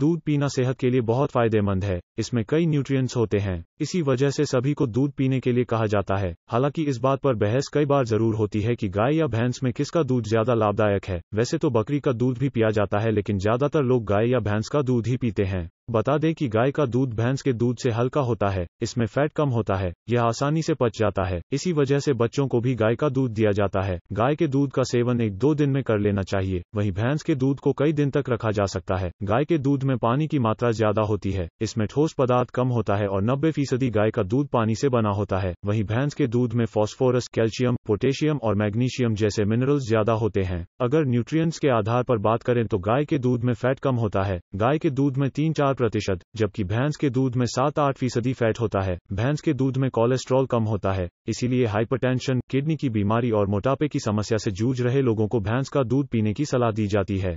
दूध पीना सेहत के लिए बहुत फायदेमंद है इसमें कई न्यूट्रिएंट्स होते हैं इसी वजह से सभी को दूध पीने के लिए कहा जाता है हालांकि इस बात पर बहस कई बार जरूर होती है कि गाय या भैंस में किसका दूध ज्यादा लाभदायक है वैसे तो बकरी का दूध भी पिया जाता है लेकिन ज्यादातर लोग गाय या भैंस का दूध ही पीते हैं बता दें कि गाय का दूध भैंस के दूध से हल्का होता है इसमें फैट कम होता है यह आसानी से पच जाता है इसी वजह से बच्चों को भी गाय का दूध दिया जाता है गाय के दूध का सेवन एक दो दिन में कर लेना चाहिए वहीं भैंस के दूध को कई दिन तक रखा जा सकता है गाय के दूध में पानी की मात्रा ज्यादा होती है इसमें ठोस पदार्थ कम होता है और नब्बे फीसदी गाय का दूध पानी से बना होता है वही भैंस के दूध में फॉस्फोरस कैल्शियम पोटेशियम और मैग्नीशियम जैसे मिनरल्स ज्यादा होते हैं अगर न्यूट्रिय के आधार पर बात करें तो गाय के दूध में फैट कम होता है गाय के दूध में तीन चार प्रतिशत जबकि भैंस के दूध में सात आठ फीसदी फैट होता है भैंस के दूध में कोलेस्ट्रॉल कम होता है इसीलिए हाइपरटेंशन किडनी की बीमारी और मोटापे की समस्या से जूझ रहे लोगों को भैंस का दूध पीने की सलाह दी जाती है